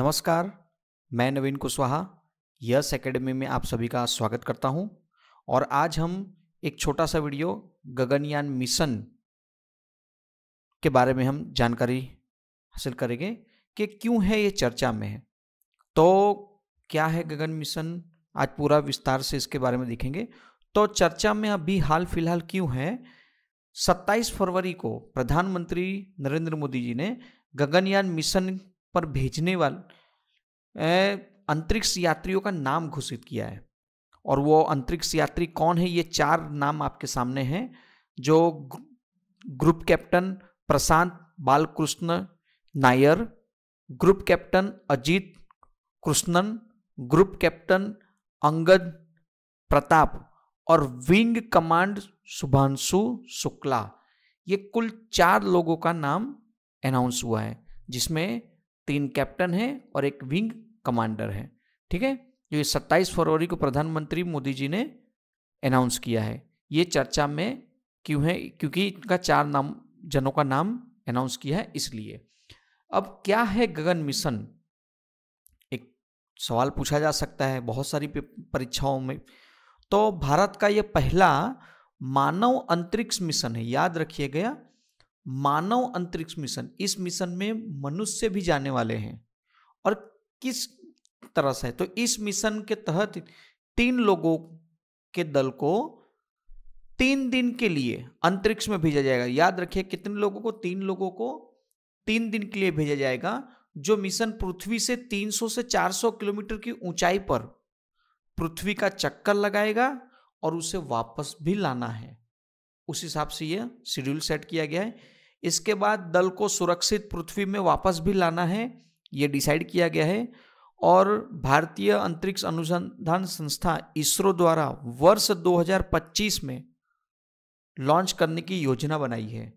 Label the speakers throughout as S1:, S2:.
S1: नमस्कार मैं नवीन Kushwaha yes academy में आप सभी का स्वागत करता हूं और आज हम एक छोटा सा वीडियो गगनयान मिशन के बारे में हम जानकारी हासिल करेंगे कि क्यों है ये चर्चा में है तो क्या है गगन मिशन आज पूरा विस्तार से इसके बारे में देखेंगे तो चर्चा में अभी हाल फिलहाल क्यों है 27 फरवरी को प्रधानमंत्री नरेंद्र मोदी जी ने गगनयान मिशन पर भेजने वाले अंतरिक्ष यात्रियों का नाम घोषित किया है और वो अंतरिक्ष यात्री कौन है ये चार नाम आपके सामने हैं जो group captain Prashant Balakrishna Nair group captain Ajit Krishnan group captain Angad Pratap और विंग कमांड शुभांशु शुक्ला ये कुल चार लोगों का नाम अनाउंस हुआ है जिसमें तीन कैप्टन हैं और एक विंग कमांडर है ठीक है जो तो ये सत्ताईस फरवरी को प्रधानमंत्री मोदी जी ने अनाउंस किया है ये चर्चा में क्यों है क्योंकि इनका चार नाम जनों का नाम अनाउंस किया है इसलिए अब क्या है गगन मिशन एक सवाल पूछा जा सकता है बहुत सारी परीक्षाओं में तो भारत का यह पहला मानव अंतरिक्ष मिशन है याद रखिए गया मानव अंतरिक्ष मिशन इस मिशन में मनुष्य भी जाने वाले हैं और किस तरह से तो इस मिशन के तहत तीन लोगों के दल को तीन दिन के लिए अंतरिक्ष में भेजा जाएगा याद रखिए कितने लोगों को तीन लोगों को तीन दिन के लिए भेजा जाएगा जो मिशन पृथ्वी से 300 से 400 किलोमीटर की ऊंचाई पर पृथ्वी का चक्कर लगाएगा और उसे वापस भी लाना है उस हिसाब से यह शेड्यूल सेट किया गया है इसके बाद दल को सुरक्षित पृथ्वी में वापस भी लाना है ये डिसाइड किया गया है और भारतीय अंतरिक्ष अनुसंधान संस्था इसरो द्वारा वर्ष 2025 में लॉन्च करने की योजना बनाई है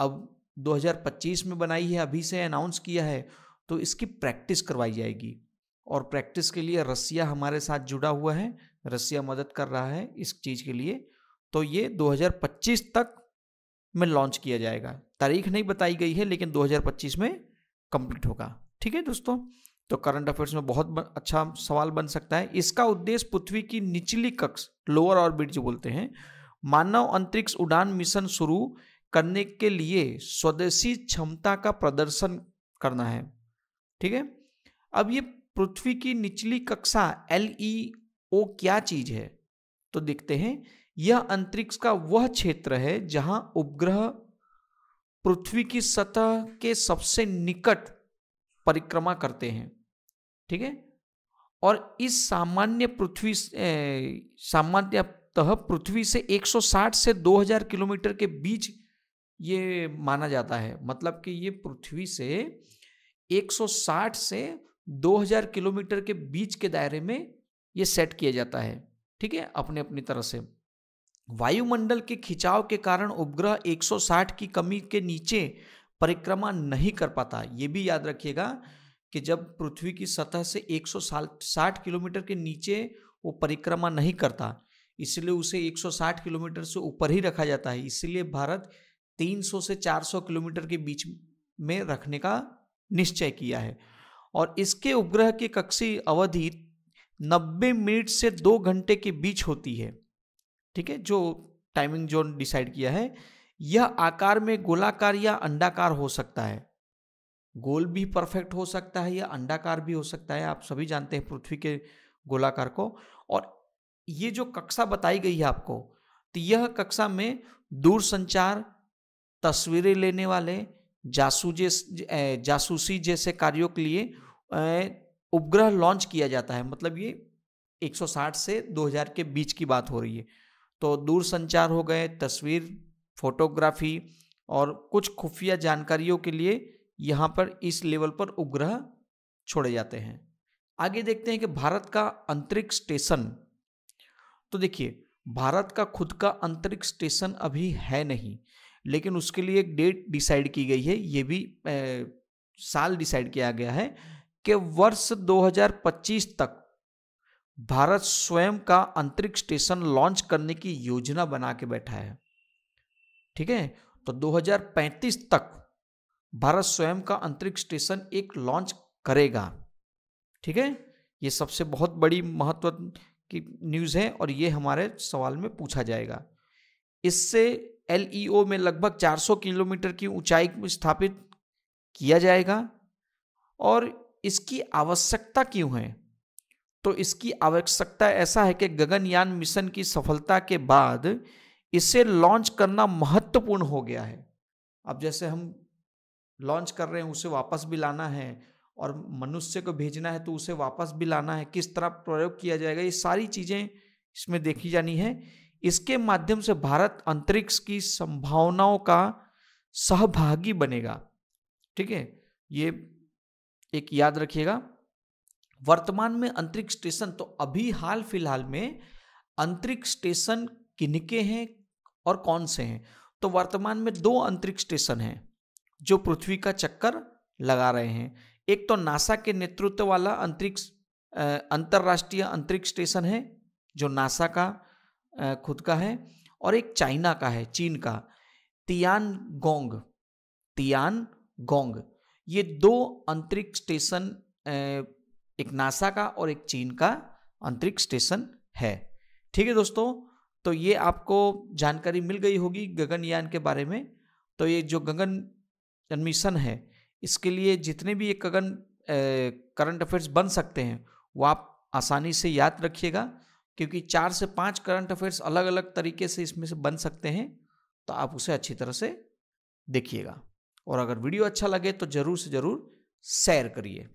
S1: अब 2025 में बनाई है अभी से अनाउंस किया है तो इसकी प्रैक्टिस करवाई जाएगी और प्रैक्टिस के लिए रसिया हमारे साथ जुड़ा हुआ है रसिया मदद कर रहा है इस चीज़ के लिए तो ये 2025 तक में लॉन्च किया जाएगा तारीख नहीं बताई गई है लेकिन 2025 में कंप्लीट होगा ठीक है दोस्तों तो करंट अफेयर्स में बहुत अच्छा सवाल बन सकता है इसका उद्देश्य पृथ्वी की निचली कक्ष लोअर ऑर्बिट जो बोलते हैं मानव अंतरिक्ष उड़ान मिशन शुरू करने के लिए स्वदेशी क्षमता का प्रदर्शन करना है ठीक है अब ये पृथ्वी की निचली कक्षा एल e क्या चीज है तो देखते हैं यह अंतरिक्ष का वह क्षेत्र है जहां उपग्रह पृथ्वी की सतह के सबसे निकट परिक्रमा करते हैं ठीक है और इस सामान्य पृथ्वी सामान्यतः पृथ्वी से 160 से 2000 किलोमीटर के बीच ये माना जाता है मतलब कि ये पृथ्वी से 160 से 2000 किलोमीटर के बीच के दायरे में ये सेट किया जाता है ठीक है अपने अपनी तरह से वायुमंडल के खिंचाव के कारण उपग्रह 160 की कमी के नीचे परिक्रमा नहीं कर पाता ये भी याद रखिएगा कि जब पृथ्वी की सतह से 160 किलोमीटर के नीचे वो परिक्रमा नहीं करता इसलिए उसे 160 किलोमीटर से ऊपर ही रखा जाता है इसलिए भारत 300 से 400 किलोमीटर के बीच में रखने का निश्चय किया है और इसके उपग्रह की कक्षी अवधि 90 मिनट से दो घंटे के बीच होती है ठीक है जो टाइमिंग जोन डिसाइड किया है यह आकार में गोलाकार या अंडाकार हो सकता है गोल भी परफेक्ट हो सकता है या अंडाकार भी हो सकता है आप सभी जानते हैं पृथ्वी के गोलाकार को और ये जो कक्षा बताई गई है आपको तो यह कक्षा में दूर संचार तस्वीरें लेने वाले जासूजे जासूसी जैसे कार्यों के लिए उपग्रह लॉन्च किया जाता है मतलब ये 160 से 2000 के बीच की बात हो रही है तो दूर संचार हो गए तस्वीर फोटोग्राफी और कुछ खुफिया जानकारियों के लिए यहाँ पर इस लेवल पर उपग्रह छोड़े जाते हैं आगे देखते हैं कि भारत का अंतरिक्ष स्टेशन तो देखिए भारत का खुद का अंतरिक्ष स्टेशन अभी है नहीं लेकिन उसके लिए एक डेट डिसाइड की गई है ये भी ए, साल डिसाइड किया गया है कि वर्ष 2025 तक भारत स्वयं का अंतरिक्ष स्टेशन लॉन्च करने की योजना बना के बैठा है ठीक है तो 2035 तक भारत स्वयं का अंतरिक्ष स्टेशन एक लॉन्च करेगा ठीक है ये सबसे बहुत बड़ी महत्व की न्यूज़ है और ये हमारे सवाल में पूछा जाएगा इससे एल में लगभग 400 किलोमीटर की ऊंचाई स्थापित किया जाएगा और इसकी आवश्यकता क्यों है तो इसकी आवश्यकता ऐसा है कि गगनयान मिशन की सफलता के बाद इसे लॉन्च करना महत्वपूर्ण हो गया है अब जैसे हम लॉन्च कर रहे हैं उसे वापस भी लाना है और मनुष्य को भेजना है तो उसे वापस भी लाना है किस तरह प्रयोग किया जाएगा ये सारी चीज़ें इसमें देखी जानी है इसके माध्यम से भारत अंतरिक्ष की संभावनाओं का सहभागी बनेगा ठीक है ये एक याद रखिएगा वर्तमान में अंतरिक्ष स्टेशन तो अभी हाल फिलहाल में अंतरिक्ष स्टेशन किनके हैं और कौन से हैं तो वर्तमान में दो अंतरिक्ष स्टेशन हैं जो पृथ्वी का चक्कर लगा रहे हैं एक तो नासा के नेतृत्व वाला अंतरिक्ष अंतर्राष्ट्रीय अंतरिक्ष स्टेशन है जो नासा का खुद का है और एक चाइना का है चीन का तियान गोंग तियान गोंग ये दो अंतरिक्ष स्टेशन एक नासा का और एक चीन का अंतरिक्ष स्टेशन है ठीक है दोस्तों तो ये आपको जानकारी मिल गई होगी गगनयान के बारे में तो ये जो गगन मिशन है इसके लिए जितने भी ये गगन करंट अफेयर्स बन सकते हैं वो आप आसानी से याद रखिएगा क्योंकि चार से पांच करंट अफेयर्स अलग अलग तरीके से इसमें से बन सकते हैं तो आप उसे अच्छी तरह से देखिएगा और अगर वीडियो अच्छा लगे तो ज़रूर से ज़रूर शेयर करिए